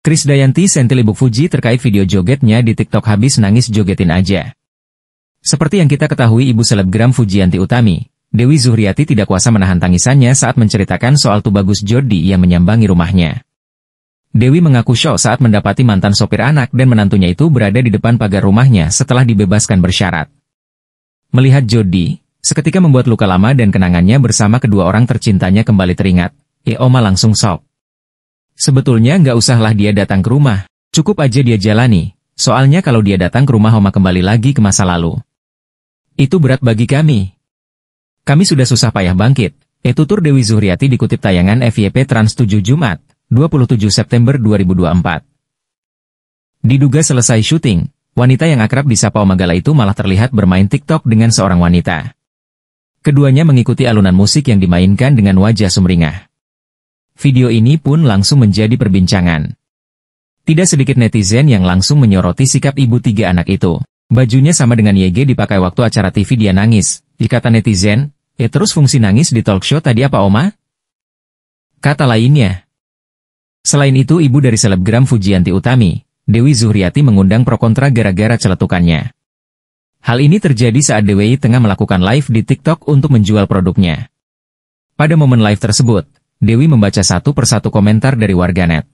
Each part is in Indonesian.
Chris Dayanti Krisdayanti Sentilibuk Fuji terkait video jogetnya di TikTok habis nangis jogetin aja. Seperti yang kita ketahui ibu selebgram Fujianti Utami, Dewi Zuhriati tidak kuasa menahan tangisannya saat menceritakan soal Tubagus Jordi yang menyambangi rumahnya. Dewi mengaku syok saat mendapati mantan sopir anak dan menantunya itu berada di depan pagar rumahnya setelah dibebaskan bersyarat. Melihat Jordi, seketika membuat luka lama dan kenangannya bersama kedua orang tercintanya kembali teringat, Eoma eh, langsung sok. Sebetulnya nggak usahlah dia datang ke rumah, cukup aja dia jalani, soalnya kalau dia datang ke rumah Homa kembali lagi ke masa lalu. Itu berat bagi kami. Kami sudah susah payah bangkit. Etutur Dewi Zuhriati dikutip tayangan FYP Trans 7 Jumat, 27 September 2024. Diduga selesai syuting, wanita yang akrab disapa Omagala itu malah terlihat bermain TikTok dengan seorang wanita. Keduanya mengikuti alunan musik yang dimainkan dengan wajah sumringah. Video ini pun langsung menjadi perbincangan. Tidak sedikit netizen yang langsung menyoroti sikap ibu tiga anak itu. Bajunya sama dengan YG dipakai waktu acara TV dia nangis. Dikata netizen, ya terus fungsi nangis di talk show tadi apa oma? Kata lainnya. Selain itu ibu dari selebgram Fujianti Utami, Dewi Zuhriati mengundang pro kontra gara-gara celetukannya. Hal ini terjadi saat Dewi tengah melakukan live di TikTok untuk menjual produknya. Pada momen live tersebut, Dewi membaca satu persatu komentar dari warganet.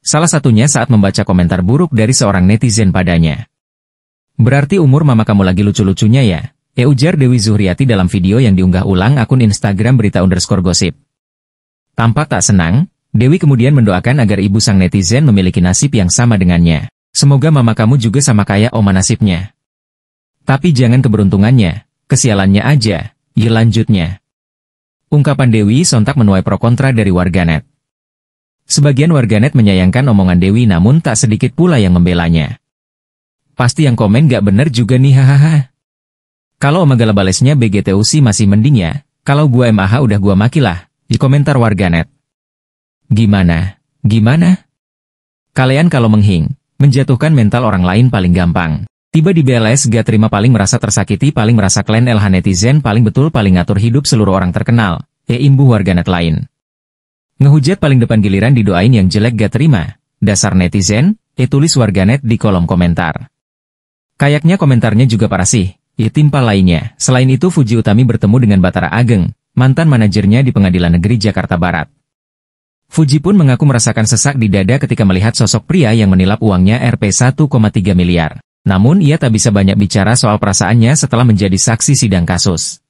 Salah satunya saat membaca komentar buruk dari seorang netizen padanya. Berarti umur mama kamu lagi lucu-lucunya ya? Ya ujar Dewi Zuhriati dalam video yang diunggah ulang akun Instagram berita underscore gosip. Tampak tak senang, Dewi kemudian mendoakan agar ibu sang netizen memiliki nasib yang sama dengannya. Semoga mama kamu juga sama kayak oma nasibnya. Tapi jangan keberuntungannya, kesialannya aja, ya lanjutnya. Ungkapan Dewi sontak menuai pro kontra dari warganet. Sebagian warganet menyayangkan omongan Dewi namun tak sedikit pula yang membelanya. Pasti yang komen gak bener juga nih hahaha. Kalau Omagala balesnya BGTUC masih mending ya, kalau gua MAH udah gua maki lah. di komentar warganet. Gimana? Gimana? Kalian kalau menghing, menjatuhkan mental orang lain paling gampang. Tiba di BLS gak terima paling merasa tersakiti paling merasa klan LH netizen paling betul paling ngatur hidup seluruh orang terkenal, e imbu warganet lain. Ngehujat paling depan giliran didoain yang jelek gak terima, dasar netizen, e tulis warganet di kolom komentar. Kayaknya komentarnya juga parah sih, ya e timpal lainnya. Selain itu Fuji Utami bertemu dengan Batara Ageng, mantan manajernya di pengadilan negeri Jakarta Barat. Fuji pun mengaku merasakan sesak di dada ketika melihat sosok pria yang menilap uangnya Rp 1,3 miliar. Namun ia tak bisa banyak bicara soal perasaannya setelah menjadi saksi sidang kasus.